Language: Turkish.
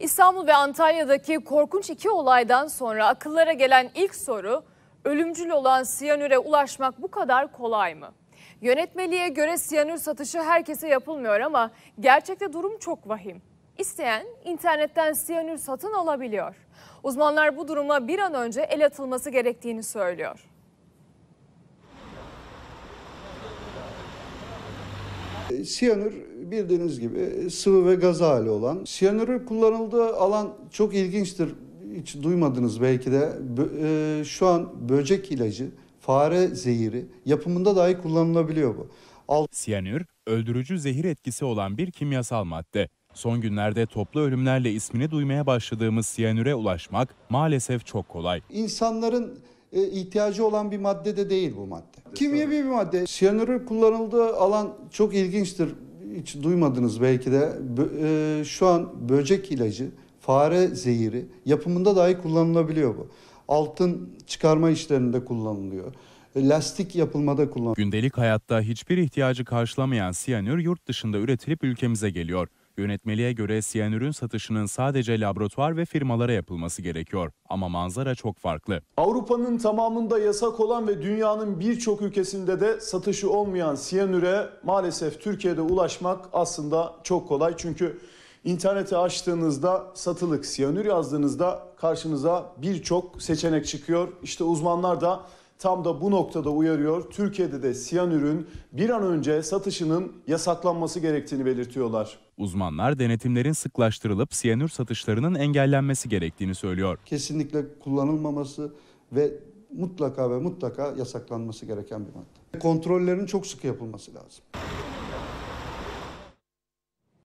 İstanbul ve Antalya'daki korkunç iki olaydan sonra akıllara gelen ilk soru ölümcül olan siyanüre ulaşmak bu kadar kolay mı? Yönetmeliğe göre siyanür satışı herkese yapılmıyor ama gerçekte durum çok vahim. İsteyen internetten siyanür satın alabiliyor. Uzmanlar bu duruma bir an önce el atılması gerektiğini söylüyor. Siyanür bildiğiniz gibi sıvı ve gaz hali olan. Siyanürün kullanıldığı alan çok ilginçtir. Hiç duymadınız belki de. E, şu an böcek ilacı, fare zehiri yapımında dahi kullanılabiliyor bu. Al Siyanür, öldürücü zehir etkisi olan bir kimyasal madde. Son günlerde toplu ölümlerle ismini duymaya başladığımız siyanüre ulaşmak maalesef çok kolay. İnsanların e, ihtiyacı olan bir madde de değil bu madde. Kimyevi bir madde. Siyanürün kullanıldığı alan çok ilginçtir. Hiç duymadınız belki de. E, şu an böcek ilacı, fare zehiri yapımında dahi kullanılabiliyor bu. Altın çıkarma işlerinde kullanılıyor e, lastik yapılmada kullanılıyor. Gündelik hayatta hiçbir ihtiyacı karşılamayan siyanür yurt dışında üretilip ülkemize geliyor. Yönetmeliğe göre siyanürün satışının sadece laboratuvar ve firmalara yapılması gerekiyor. Ama manzara çok farklı. Avrupa'nın tamamında yasak olan ve dünyanın birçok ülkesinde de satışı olmayan siyanüre maalesef Türkiye'de ulaşmak aslında çok kolay. Çünkü internete açtığınızda satılık siyanür yazdığınızda karşınıza birçok seçenek çıkıyor. İşte uzmanlar da tam da bu noktada uyarıyor. Türkiye'de de siyanürün bir an önce satışının yasaklanması gerektiğini belirtiyorlar. Uzmanlar denetimlerin sıklaştırılıp siyanür satışlarının engellenmesi gerektiğini söylüyor. Kesinlikle kullanılmaması ve mutlaka ve mutlaka yasaklanması gereken bir madde. Kontrollerin çok sık yapılması lazım.